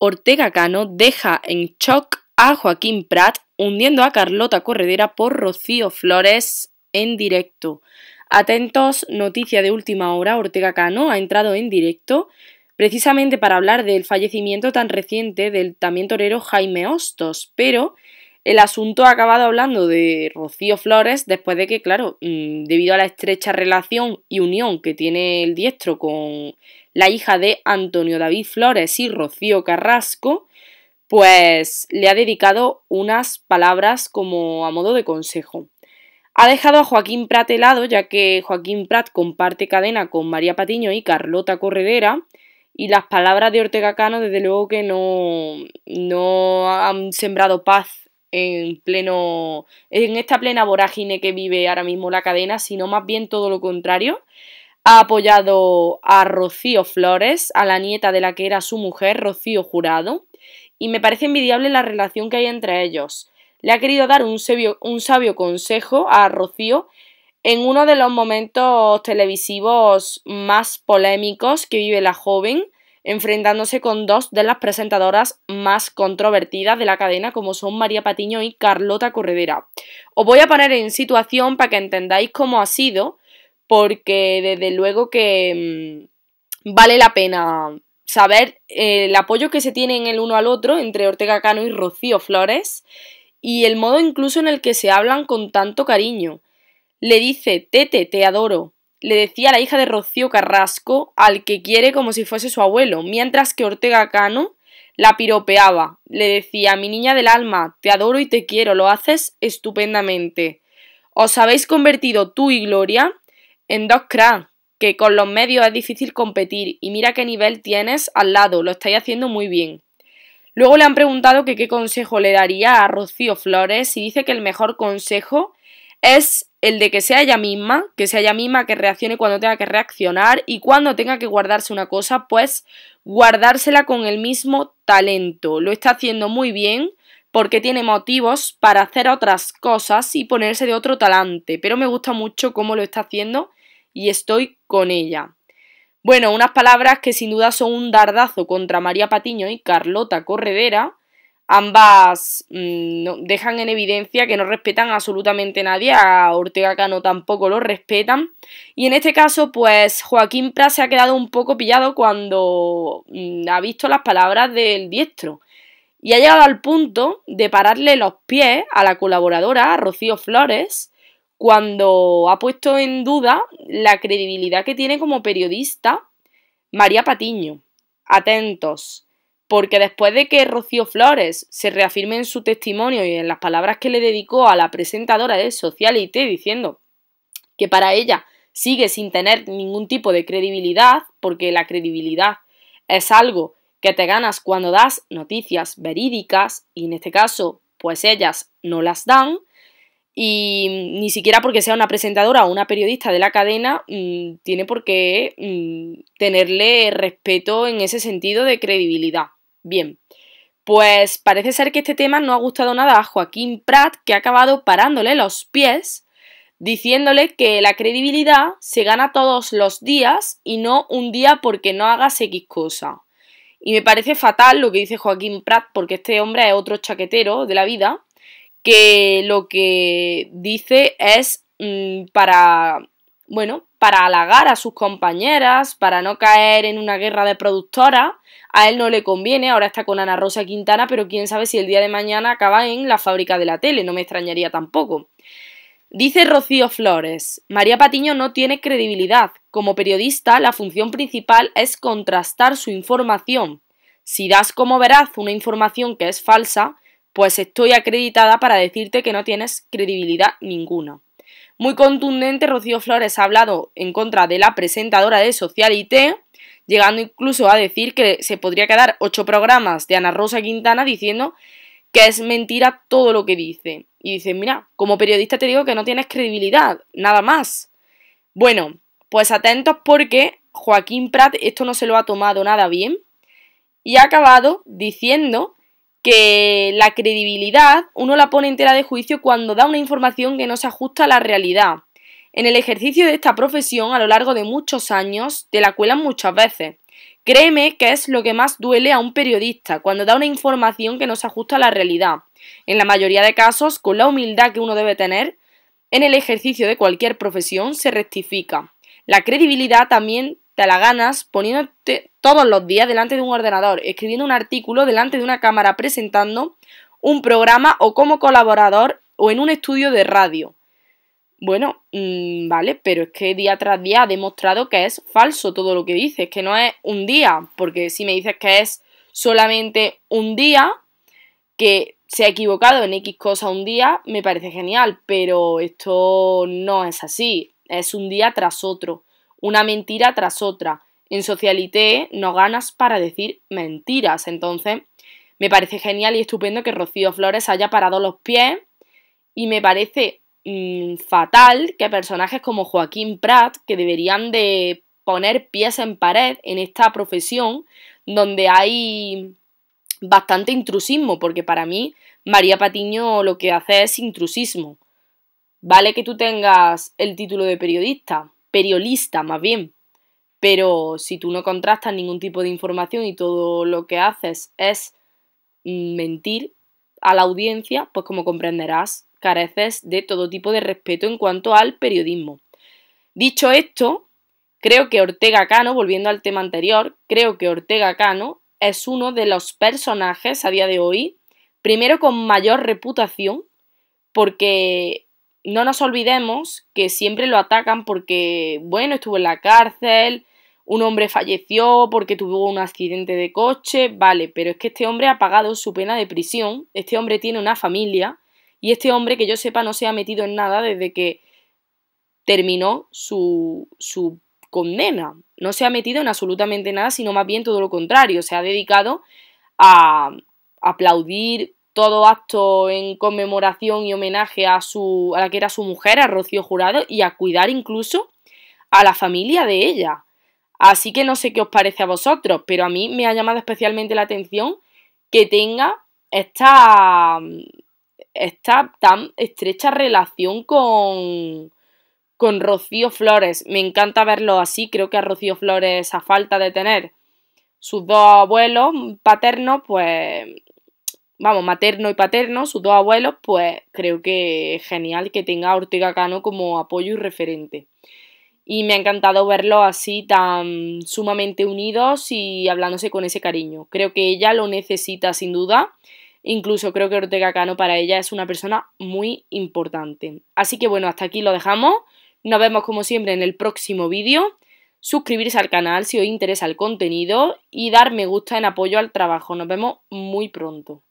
Ortega Cano deja en shock a Joaquín Prat, hundiendo a Carlota Corredera por Rocío Flores en directo. Atentos, noticia de última hora, Ortega Cano ha entrado en directo precisamente para hablar del fallecimiento tan reciente del también torero Jaime Hostos, pero el asunto ha acabado hablando de Rocío Flores después de que, claro, mm, debido a la estrecha relación y unión que tiene el diestro con la hija de Antonio David Flores y Rocío Carrasco, pues le ha dedicado unas palabras como a modo de consejo. Ha dejado a Joaquín Prat helado, ya que Joaquín Prat comparte cadena con María Patiño y Carlota Corredera. Y las palabras de Ortega Cano, desde luego que no, no han sembrado paz en pleno en esta plena vorágine que vive ahora mismo la cadena, sino más bien todo lo contrario. Ha apoyado a Rocío Flores, a la nieta de la que era su mujer, Rocío Jurado, y me parece envidiable la relación que hay entre ellos. Le ha querido dar un sabio, un sabio consejo a Rocío en uno de los momentos televisivos más polémicos que vive la joven, enfrentándose con dos de las presentadoras más controvertidas de la cadena, como son María Patiño y Carlota Corredera. Os voy a poner en situación para que entendáis cómo ha sido, porque desde luego que mm, vale la pena saber eh, el apoyo que se tienen el uno al otro entre Ortega Cano y Rocío Flores y el modo incluso en el que se hablan con tanto cariño. Le dice, Tete, te adoro, le decía la hija de Rocío Carrasco, al que quiere como si fuese su abuelo, mientras que Ortega Cano la piropeaba. Le decía, mi niña del alma, te adoro y te quiero, lo haces estupendamente. Os habéis convertido tú y Gloria en dos cracks, que con los medios es difícil competir, y mira qué nivel tienes al lado, lo estáis haciendo muy bien. Luego le han preguntado que qué consejo le daría a Rocío Flores y dice que el mejor consejo es el de que sea ella misma, que sea ella misma, que reaccione cuando tenga que reaccionar y cuando tenga que guardarse una cosa, pues guardársela con el mismo talento. Lo está haciendo muy bien porque tiene motivos para hacer otras cosas y ponerse de otro talante, pero me gusta mucho cómo lo está haciendo y estoy con ella. Bueno, unas palabras que sin duda son un dardazo contra María Patiño y Carlota Corredera, Ambas mm, dejan en evidencia que no respetan absolutamente a nadie, a Ortega Cano tampoco lo respetan. Y en este caso, pues Joaquín Prat se ha quedado un poco pillado cuando mm, ha visto las palabras del diestro. Y ha llegado al punto de pararle los pies a la colaboradora, a Rocío Flores, cuando ha puesto en duda la credibilidad que tiene como periodista María Patiño. Atentos porque después de que Rocío Flores se reafirme en su testimonio y en las palabras que le dedicó a la presentadora de Socialite diciendo que para ella sigue sin tener ningún tipo de credibilidad, porque la credibilidad es algo que te ganas cuando das noticias verídicas y en este caso pues ellas no las dan y ni siquiera porque sea una presentadora o una periodista de la cadena mm, tiene por qué mm, tenerle respeto en ese sentido de credibilidad. Bien, pues parece ser que este tema no ha gustado nada a Joaquín Prat, que ha acabado parándole los pies, diciéndole que la credibilidad se gana todos los días y no un día porque no hagas X cosa. Y me parece fatal lo que dice Joaquín Prat, porque este hombre es otro chaquetero de la vida, que lo que dice es mm, para, bueno, para halagar a sus compañeras, para no caer en una guerra de productora. A él no le conviene, ahora está con Ana Rosa Quintana, pero quién sabe si el día de mañana acaba en la fábrica de la tele, no me extrañaría tampoco. Dice Rocío Flores, María Patiño no tiene credibilidad. Como periodista, la función principal es contrastar su información. Si das como veraz una información que es falsa, pues estoy acreditada para decirte que no tienes credibilidad ninguna. Muy contundente, Rocío Flores ha hablado en contra de la presentadora de Socialité, llegando incluso a decir que se podría quedar ocho programas de Ana Rosa Quintana diciendo que es mentira todo lo que dice. Y dice, mira, como periodista te digo que no tienes credibilidad, nada más. Bueno, pues atentos porque Joaquín Prat esto no se lo ha tomado nada bien y ha acabado diciendo que la credibilidad uno la pone entera de juicio cuando da una información que no se ajusta a la realidad. En el ejercicio de esta profesión a lo largo de muchos años te la cuelan muchas veces. Créeme que es lo que más duele a un periodista cuando da una información que no se ajusta a la realidad. En la mayoría de casos, con la humildad que uno debe tener, en el ejercicio de cualquier profesión se rectifica. La credibilidad también te la ganas poniéndote todos los días delante de un ordenador, escribiendo un artículo delante de una cámara presentando un programa o como colaborador o en un estudio de radio. Bueno, mm, vale, pero es que día tras día ha demostrado que es falso todo lo que dices, que no es un día, porque si me dices que es solamente un día, que se ha equivocado en X cosa un día, me parece genial, pero esto no es así, es un día tras otro una mentira tras otra. En Socialité no ganas para decir mentiras. Entonces, me parece genial y estupendo que Rocío Flores haya parado los pies y me parece mm, fatal que personajes como Joaquín Prat, que deberían de poner pies en pared en esta profesión donde hay bastante intrusismo, porque para mí María Patiño lo que hace es intrusismo. Vale que tú tengas el título de periodista, periodista más bien. Pero si tú no contrastas ningún tipo de información y todo lo que haces es mm, mentir a la audiencia, pues como comprenderás, careces de todo tipo de respeto en cuanto al periodismo. Dicho esto, creo que Ortega Cano, volviendo al tema anterior, creo que Ortega Cano es uno de los personajes a día de hoy, primero con mayor reputación, porque no nos olvidemos que siempre lo atacan porque, bueno, estuvo en la cárcel, un hombre falleció porque tuvo un accidente de coche, vale, pero es que este hombre ha pagado su pena de prisión, este hombre tiene una familia y este hombre que yo sepa no se ha metido en nada desde que terminó su, su condena, no se ha metido en absolutamente nada, sino más bien todo lo contrario, se ha dedicado a aplaudir todo acto en conmemoración y homenaje a, su, a la que era su mujer, a Rocío Jurado, y a cuidar incluso a la familia de ella. Así que no sé qué os parece a vosotros, pero a mí me ha llamado especialmente la atención que tenga esta, esta tan estrecha relación con, con Rocío Flores. Me encanta verlo así, creo que a Rocío Flores, a falta de tener sus dos abuelos paternos, pues vamos, materno y paterno, sus dos abuelos, pues creo que es genial que tenga Ortega Cano como apoyo y referente. Y me ha encantado verlo así tan sumamente unidos y hablándose con ese cariño. Creo que ella lo necesita sin duda. Incluso creo que Ortega Cano para ella es una persona muy importante. Así que bueno, hasta aquí lo dejamos. Nos vemos como siempre en el próximo vídeo. Suscribirse al canal si os interesa el contenido y dar me gusta en apoyo al trabajo. Nos vemos muy pronto.